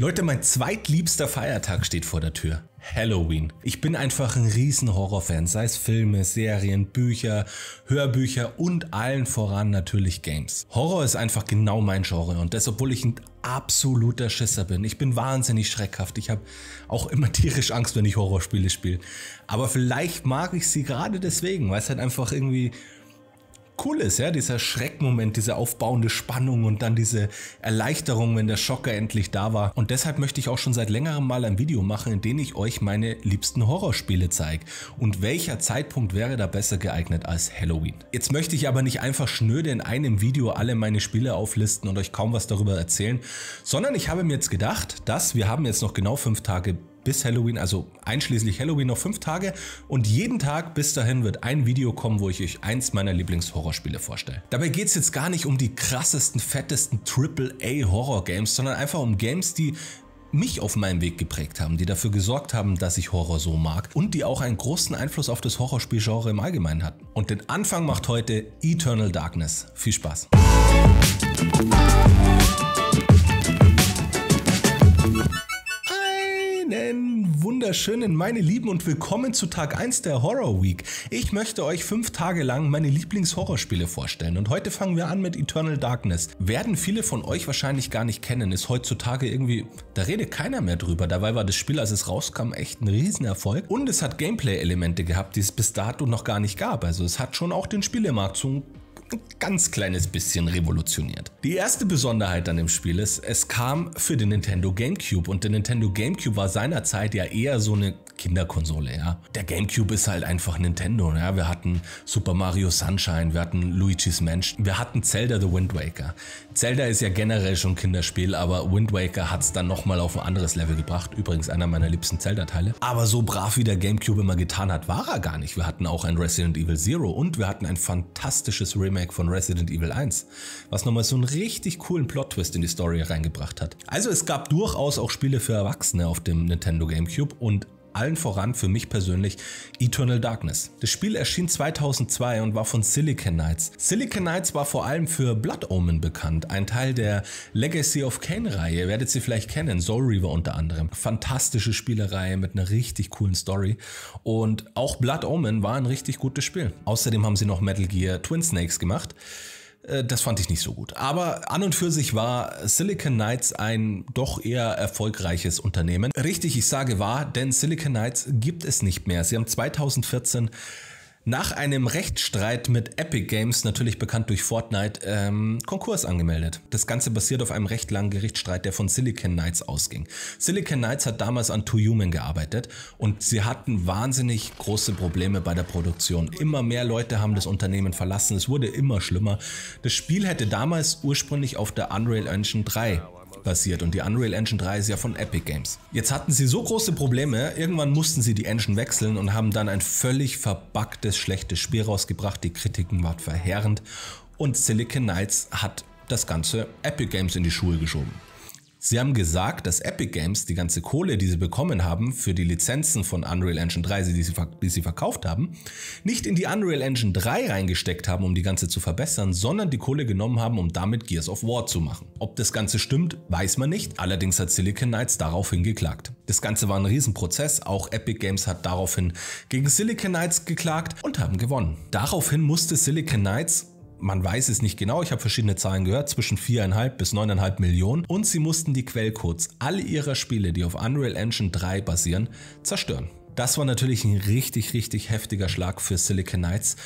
Leute, mein zweitliebster Feiertag steht vor der Tür. Halloween. Ich bin einfach ein riesen Horrorfan, sei es Filme, Serien, Bücher, Hörbücher und allen voran natürlich Games. Horror ist einfach genau mein Genre und das, obwohl ich ein absoluter Schisser bin. Ich bin wahnsinnig schreckhaft. Ich habe auch immer tierisch Angst, wenn ich Horrorspiele spiele. Aber vielleicht mag ich sie gerade deswegen, weil es halt einfach irgendwie cool ist, ja, dieser Schreckmoment, diese aufbauende Spannung und dann diese Erleichterung, wenn der Schocker endlich da war. Und deshalb möchte ich auch schon seit längerem mal ein Video machen, in dem ich euch meine liebsten Horrorspiele zeige. Und welcher Zeitpunkt wäre da besser geeignet als Halloween? Jetzt möchte ich aber nicht einfach schnöde in einem Video alle meine Spiele auflisten und euch kaum was darüber erzählen, sondern ich habe mir jetzt gedacht, dass wir haben jetzt noch genau fünf Tage bis Halloween, also einschließlich Halloween noch fünf Tage und jeden Tag bis dahin wird ein Video kommen, wo ich euch eins meiner Lieblingshorrorspiele vorstelle. Dabei geht es jetzt gar nicht um die krassesten, fettesten AAA-Horror-Games, sondern einfach um Games, die mich auf meinem Weg geprägt haben, die dafür gesorgt haben, dass ich Horror so mag und die auch einen großen Einfluss auf das Horrorspielgenre im Allgemeinen hatten. Und den Anfang macht heute Eternal Darkness. Viel Spaß! wunderschönen, meine Lieben, und willkommen zu Tag 1 der Horror Week. Ich möchte euch fünf Tage lang meine Lieblingshorrorspiele vorstellen und heute fangen wir an mit Eternal Darkness. Werden viele von euch wahrscheinlich gar nicht kennen, ist heutzutage irgendwie, da redet keiner mehr drüber. Dabei war das Spiel, als es rauskam, echt ein Riesenerfolg und es hat Gameplay-Elemente gehabt, die es bis dato noch gar nicht gab. Also es hat schon auch den Spielemarkt so ein ganz kleines bisschen revolutioniert. Die erste Besonderheit an dem Spiel ist, es kam für den Nintendo GameCube und der Nintendo GameCube war seinerzeit ja eher so eine Kinderkonsole, ja. Der GameCube ist halt einfach Nintendo, ja. Wir hatten Super Mario Sunshine, wir hatten Luigi's Mansion, wir hatten Zelda The Wind Waker. Zelda ist ja generell schon Kinderspiel, aber Wind Waker hat es dann nochmal auf ein anderes Level gebracht. Übrigens einer meiner liebsten Zelda-Teile. Aber so brav wie der Gamecube immer getan hat, war er gar nicht. Wir hatten auch ein Resident Evil Zero und wir hatten ein fantastisches Remake von Resident Evil 1, was nochmal so einen richtig coolen Plot-Twist in die Story reingebracht hat. Also es gab durchaus auch Spiele für Erwachsene auf dem Nintendo Gamecube und allen voran für mich persönlich Eternal Darkness. Das Spiel erschien 2002 und war von Silicon Knights. Silicon Knights war vor allem für Blood Omen bekannt, ein Teil der Legacy of Kane Reihe, werdet ihr vielleicht kennen, Soul Reaver unter anderem. Fantastische Spielerei mit einer richtig coolen Story und auch Blood Omen war ein richtig gutes Spiel. Außerdem haben sie noch Metal Gear Twin Snakes gemacht. Äh, das fand ich nicht so gut. Aber an und für sich war Silicon Knights ein doch eher erfolgreiches Unternehmen. Richtig, ich sage wahr, denn Silicon Knights gibt es nicht mehr. Sie haben 2014 nach einem Rechtsstreit mit Epic Games, natürlich bekannt durch Fortnite, ähm, Konkurs angemeldet. Das Ganze basiert auf einem recht langen Gerichtsstreit, der von Silicon Knights ausging. Silicon Knights hat damals an Two Human gearbeitet und sie hatten wahnsinnig große Probleme bei der Produktion. Immer mehr Leute haben das Unternehmen verlassen, es wurde immer schlimmer. Das Spiel hätte damals ursprünglich auf der Unreal Engine 3 basiert und die Unreal Engine 3 ist ja von Epic Games. Jetzt hatten sie so große Probleme, irgendwann mussten sie die Engine wechseln und haben dann ein völlig verbacktes, schlechtes Spiel rausgebracht. Die Kritiken waren verheerend und Silicon Knights hat das ganze Epic Games in die Schuhe geschoben. Sie haben gesagt, dass Epic Games die ganze Kohle, die sie bekommen haben für die Lizenzen von Unreal Engine 3, die sie, die sie verkauft haben, nicht in die Unreal Engine 3 reingesteckt haben, um die ganze zu verbessern, sondern die Kohle genommen haben, um damit Gears of War zu machen. Ob das Ganze stimmt, weiß man nicht, allerdings hat Silicon Knights daraufhin geklagt. Das Ganze war ein Riesenprozess, auch Epic Games hat daraufhin gegen Silicon Knights geklagt und haben gewonnen. Daraufhin musste Silicon Knights man weiß es nicht genau, ich habe verschiedene Zahlen gehört, zwischen 4,5 bis 9,5 Millionen. Und sie mussten die Quellcodes alle ihrer Spiele, die auf Unreal Engine 3 basieren, zerstören. Das war natürlich ein richtig, richtig heftiger Schlag für Silicon Knights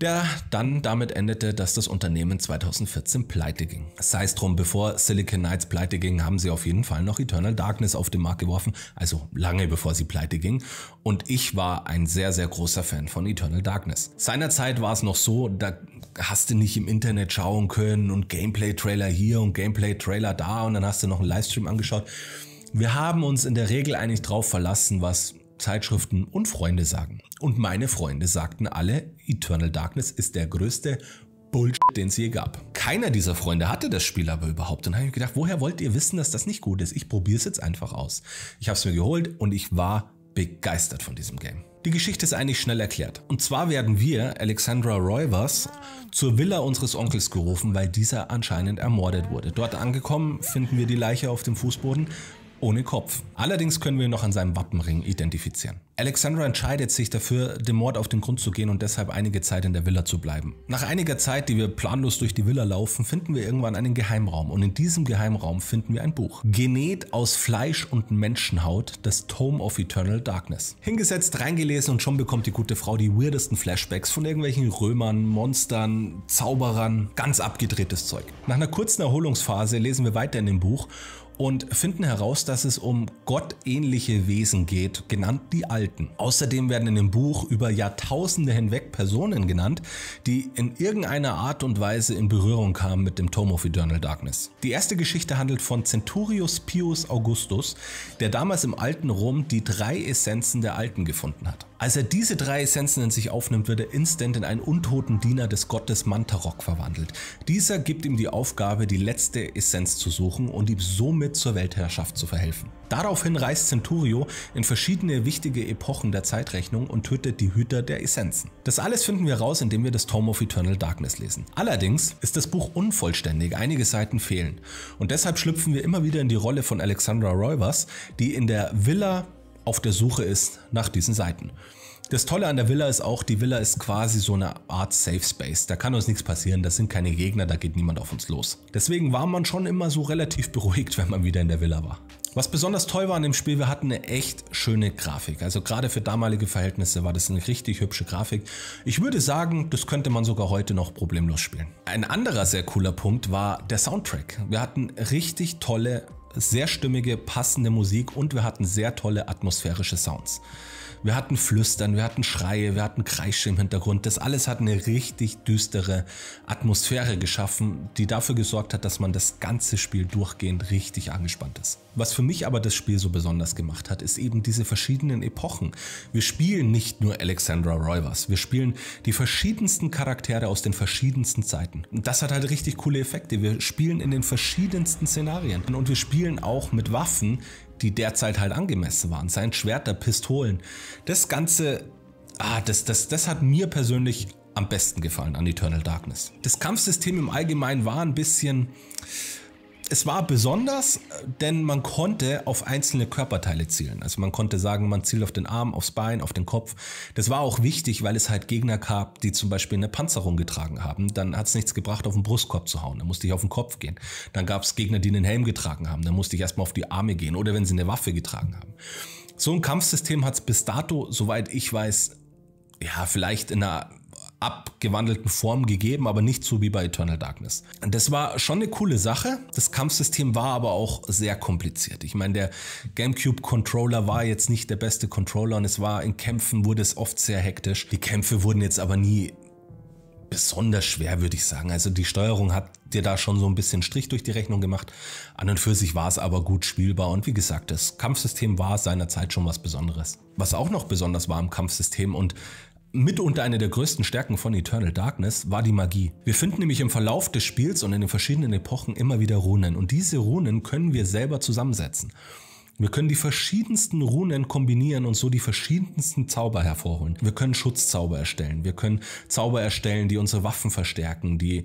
der dann damit endete, dass das Unternehmen 2014 pleite ging. Sei es drum, bevor Silicon Knights pleite ging, haben sie auf jeden Fall noch Eternal Darkness auf den Markt geworfen, also lange bevor sie pleite ging. Und ich war ein sehr, sehr großer Fan von Eternal Darkness. Seinerzeit war es noch so, da hast du nicht im Internet schauen können und Gameplay-Trailer hier und Gameplay-Trailer da und dann hast du noch einen Livestream angeschaut. Wir haben uns in der Regel eigentlich drauf verlassen, was Zeitschriften und Freunde sagen. Und meine Freunde sagten alle, Eternal Darkness ist der größte Bullshit, den es je gab. Keiner dieser Freunde hatte das Spiel aber überhaupt. Dann habe ich gedacht, woher wollt ihr wissen, dass das nicht gut ist? Ich probiere es jetzt einfach aus. Ich habe es mir geholt und ich war begeistert von diesem Game. Die Geschichte ist eigentlich schnell erklärt. Und zwar werden wir, Alexandra Roivers, zur Villa unseres Onkels gerufen, weil dieser anscheinend ermordet wurde. Dort angekommen finden wir die Leiche auf dem Fußboden ohne Kopf. Allerdings können wir ihn noch an seinem Wappenring identifizieren. Alexandra entscheidet sich dafür, dem Mord auf den Grund zu gehen und deshalb einige Zeit in der Villa zu bleiben. Nach einiger Zeit, die wir planlos durch die Villa laufen, finden wir irgendwann einen Geheimraum und in diesem Geheimraum finden wir ein Buch. Genäht aus Fleisch und Menschenhaut, das Tome of Eternal Darkness. Hingesetzt, reingelesen und schon bekommt die gute Frau die weirdesten Flashbacks von irgendwelchen Römern, Monstern, Zauberern, ganz abgedrehtes Zeug. Nach einer kurzen Erholungsphase lesen wir weiter in dem Buch und finden heraus, dass es um gottähnliche Wesen geht, genannt die Alten. Außerdem werden in dem Buch über Jahrtausende hinweg Personen genannt, die in irgendeiner Art und Weise in Berührung kamen mit dem Tome of Eternal Darkness. Die erste Geschichte handelt von Centurius Pius Augustus, der damals im alten Rom die drei Essenzen der Alten gefunden hat. Als er diese drei Essenzen in sich aufnimmt, wird er instant in einen untoten Diener des Gottes Mantarok verwandelt. Dieser gibt ihm die Aufgabe, die letzte Essenz zu suchen und ihm somit somit zur Weltherrschaft zu verhelfen. Daraufhin reist Centurio in verschiedene wichtige Epochen der Zeitrechnung und tötet die Hüter der Essenzen. Das alles finden wir raus, indem wir das Tome of Eternal Darkness lesen. Allerdings ist das Buch unvollständig, einige Seiten fehlen. Und deshalb schlüpfen wir immer wieder in die Rolle von Alexandra Roivers, die in der Villa auf der Suche ist nach diesen Seiten. Das Tolle an der Villa ist auch, die Villa ist quasi so eine Art Safe Space. Da kann uns nichts passieren, da sind keine Gegner, da geht niemand auf uns los. Deswegen war man schon immer so relativ beruhigt, wenn man wieder in der Villa war. Was besonders toll war an dem Spiel, wir hatten eine echt schöne Grafik. Also gerade für damalige Verhältnisse war das eine richtig hübsche Grafik. Ich würde sagen, das könnte man sogar heute noch problemlos spielen. Ein anderer sehr cooler Punkt war der Soundtrack. Wir hatten richtig tolle sehr stimmige, passende Musik und wir hatten sehr tolle atmosphärische Sounds. Wir hatten Flüstern, wir hatten Schreie, wir hatten Kreische im Hintergrund. Das alles hat eine richtig düstere Atmosphäre geschaffen, die dafür gesorgt hat, dass man das ganze Spiel durchgehend richtig angespannt ist. Was für mich aber das Spiel so besonders gemacht hat, ist eben diese verschiedenen Epochen. Wir spielen nicht nur Alexandra Roivas, wir spielen die verschiedensten Charaktere aus den verschiedensten Zeiten. das hat halt richtig coole Effekte. Wir spielen in den verschiedensten Szenarien und wir spielen spielen auch mit Waffen, die derzeit halt angemessen waren. Sein Schwert der Pistolen. Das Ganze, ah, das, das, das hat mir persönlich am besten gefallen an Eternal Darkness. Das Kampfsystem im Allgemeinen war ein bisschen, es war besonders, äh, denn man konnte auf einzelne Körperteile zielen. Also man konnte sagen, man zielt auf den Arm, aufs Bein, auf den Kopf. Das war auch wichtig, weil es halt Gegner gab, die zum Beispiel eine Panzerung getragen haben. Dann hat es nichts gebracht, auf den Brustkorb zu hauen. Dann musste ich auf den Kopf gehen. Dann gab es Gegner, die einen Helm getragen haben. Dann musste ich erstmal auf die Arme gehen oder wenn sie eine Waffe getragen haben. So ein Kampfsystem hat es bis dato, soweit ich weiß, ja, vielleicht in einer abgewandelten Form gegeben, aber nicht so wie bei Eternal Darkness. Das war schon eine coole Sache. Das Kampfsystem war aber auch sehr kompliziert. Ich meine, der GameCube Controller war jetzt nicht der beste Controller und es war in Kämpfen wurde es oft sehr hektisch. Die Kämpfe wurden jetzt aber nie besonders schwer, würde ich sagen. Also die Steuerung hat dir da schon so ein bisschen Strich durch die Rechnung gemacht. An und für sich war es aber gut spielbar und wie gesagt, das Kampfsystem war seinerzeit schon was Besonderes. Was auch noch besonders war im Kampfsystem und Mitunter eine der größten Stärken von Eternal Darkness war die Magie. Wir finden nämlich im Verlauf des Spiels und in den verschiedenen Epochen immer wieder Runen und diese Runen können wir selber zusammensetzen. Wir können die verschiedensten Runen kombinieren und so die verschiedensten Zauber hervorholen. Wir können Schutzzauber erstellen, wir können Zauber erstellen, die unsere Waffen verstärken, die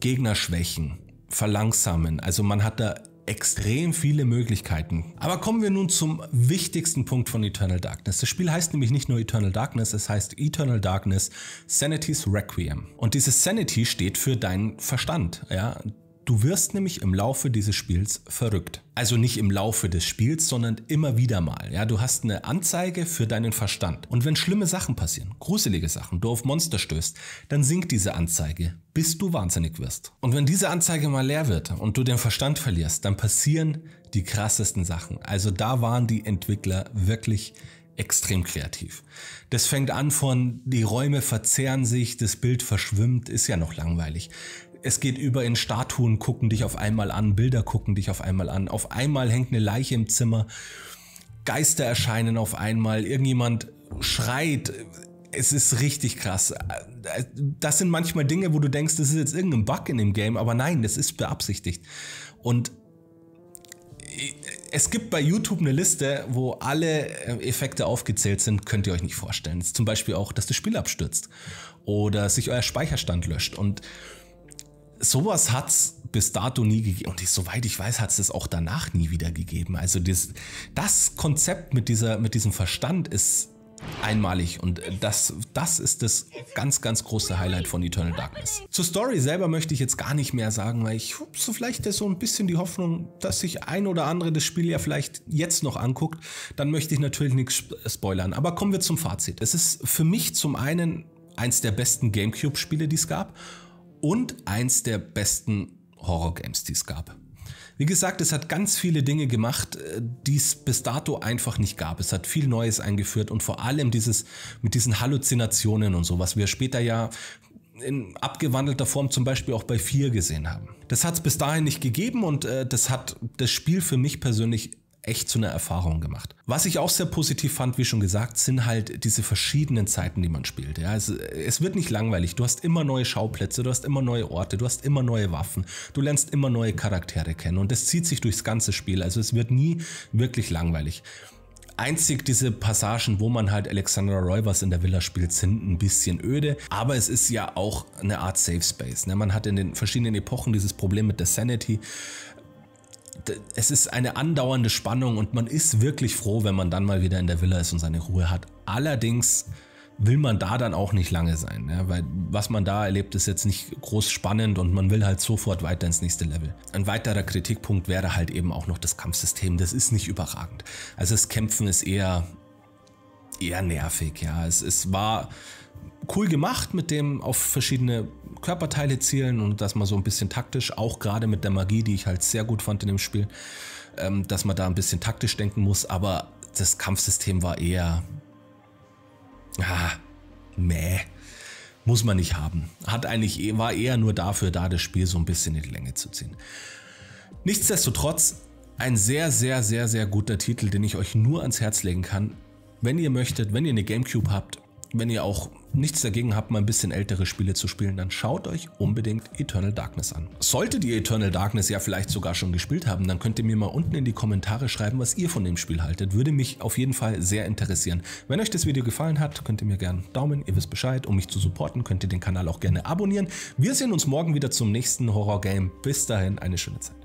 Gegner schwächen, verlangsamen. Also man hat da extrem viele Möglichkeiten. Aber kommen wir nun zum wichtigsten Punkt von Eternal Darkness. Das Spiel heißt nämlich nicht nur Eternal Darkness, es heißt Eternal Darkness Sanity's Requiem. Und dieses Sanity steht für deinen Verstand. Ja? Du wirst nämlich im Laufe dieses Spiels verrückt. Also nicht im Laufe des Spiels, sondern immer wieder mal. Ja, du hast eine Anzeige für deinen Verstand. Und wenn schlimme Sachen passieren, gruselige Sachen, du auf Monster stößt, dann sinkt diese Anzeige, bis du wahnsinnig wirst. Und wenn diese Anzeige mal leer wird und du den Verstand verlierst, dann passieren die krassesten Sachen. Also da waren die Entwickler wirklich extrem kreativ. Das fängt an von, die Räume verzehren sich, das Bild verschwimmt, ist ja noch langweilig. Es geht über in Statuen gucken dich auf einmal an, Bilder gucken dich auf einmal an. Auf einmal hängt eine Leiche im Zimmer, Geister erscheinen auf einmal, irgendjemand schreit. Es ist richtig krass. Das sind manchmal Dinge, wo du denkst, das ist jetzt irgendein Bug in dem Game, aber nein, das ist beabsichtigt. Und es gibt bei YouTube eine Liste, wo alle Effekte aufgezählt sind, könnt ihr euch nicht vorstellen. Zum Beispiel auch, dass das Spiel abstürzt oder sich euer Speicherstand löscht. Und sowas hat es bis dato nie gegeben. Und ich, soweit ich weiß, hat es das auch danach nie wieder gegeben. Also das, das Konzept mit, dieser, mit diesem Verstand ist einmalig und das, das ist das ganz, ganz große Highlight von Eternal Darkness. Zur Story selber möchte ich jetzt gar nicht mehr sagen, weil ich so vielleicht so ein bisschen die Hoffnung, dass sich ein oder andere das Spiel ja vielleicht jetzt noch anguckt. Dann möchte ich natürlich nichts äh, spoilern. Aber kommen wir zum Fazit. Es ist für mich zum einen eins der besten Gamecube-Spiele, die es gab und eins der besten Horror-Games, die es gab. Wie gesagt, es hat ganz viele Dinge gemacht, äh, die es bis dato einfach nicht gab. Es hat viel Neues eingeführt und vor allem dieses mit diesen Halluzinationen und so, was wir später ja in abgewandelter Form zum Beispiel auch bei 4 gesehen haben. Das hat es bis dahin nicht gegeben und äh, das hat das Spiel für mich persönlich echt zu einer Erfahrung gemacht. Was ich auch sehr positiv fand, wie schon gesagt, sind halt diese verschiedenen Zeiten, die man spielt. Ja, es, es wird nicht langweilig. Du hast immer neue Schauplätze, du hast immer neue Orte, du hast immer neue Waffen, du lernst immer neue Charaktere kennen und das zieht sich durchs ganze Spiel. Also es wird nie wirklich langweilig. Einzig diese Passagen, wo man halt Alexandra Roivers in der Villa spielt, sind ein bisschen öde, aber es ist ja auch eine Art Safe Space. Ne? Man hat in den verschiedenen Epochen dieses Problem mit der Sanity, es ist eine andauernde Spannung und man ist wirklich froh, wenn man dann mal wieder in der Villa ist und seine Ruhe hat. Allerdings will man da dann auch nicht lange sein, ja? weil was man da erlebt, ist jetzt nicht groß spannend und man will halt sofort weiter ins nächste Level. Ein weiterer Kritikpunkt wäre halt eben auch noch das Kampfsystem. Das ist nicht überragend. Also das Kämpfen ist eher, eher nervig, ja. Es, es war cool gemacht mit dem auf verschiedene Körperteile zielen und dass man so ein bisschen taktisch, auch gerade mit der Magie, die ich halt sehr gut fand in dem Spiel, ähm, dass man da ein bisschen taktisch denken muss, aber das Kampfsystem war eher. Ah, meh. Muss man nicht haben. Hat eigentlich, war eher nur dafür da, das Spiel so ein bisschen in die Länge zu ziehen. Nichtsdestotrotz, ein sehr, sehr, sehr, sehr guter Titel, den ich euch nur ans Herz legen kann. Wenn ihr möchtet, wenn ihr eine Gamecube habt, wenn ihr auch nichts dagegen habt, mal ein bisschen ältere Spiele zu spielen, dann schaut euch unbedingt Eternal Darkness an. Solltet ihr Eternal Darkness ja vielleicht sogar schon gespielt haben, dann könnt ihr mir mal unten in die Kommentare schreiben, was ihr von dem Spiel haltet. Würde mich auf jeden Fall sehr interessieren. Wenn euch das Video gefallen hat, könnt ihr mir gerne einen Daumen, ihr wisst Bescheid. Um mich zu supporten, könnt ihr den Kanal auch gerne abonnieren. Wir sehen uns morgen wieder zum nächsten Horror-Game. Bis dahin, eine schöne Zeit.